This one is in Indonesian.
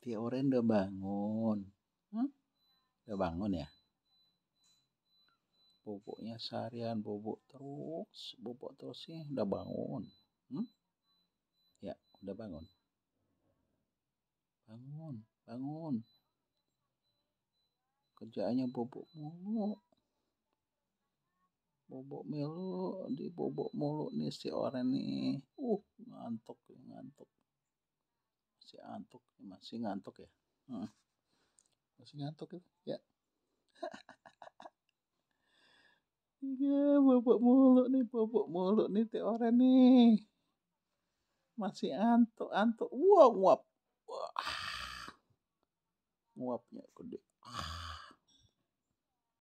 Tia Oren udah bangun. Hmm? Udah bangun ya? Boboknya seharian bobok terus, bobok terus sih udah bangun. Hmm? Ya, udah bangun. Bangun, bangun. Kerjaannya bobok mulu. Bobok melu, di bobok mulu nih si Oren nih. masih antuk masih ngantuk ya hmm. masih ngantuk ya Iya, bobok mulu nih, bobok mulu nih teore nih. Masih antuk, antuk. wap wow, nguap. Wah. Wow. Nguapnya gede. Ah.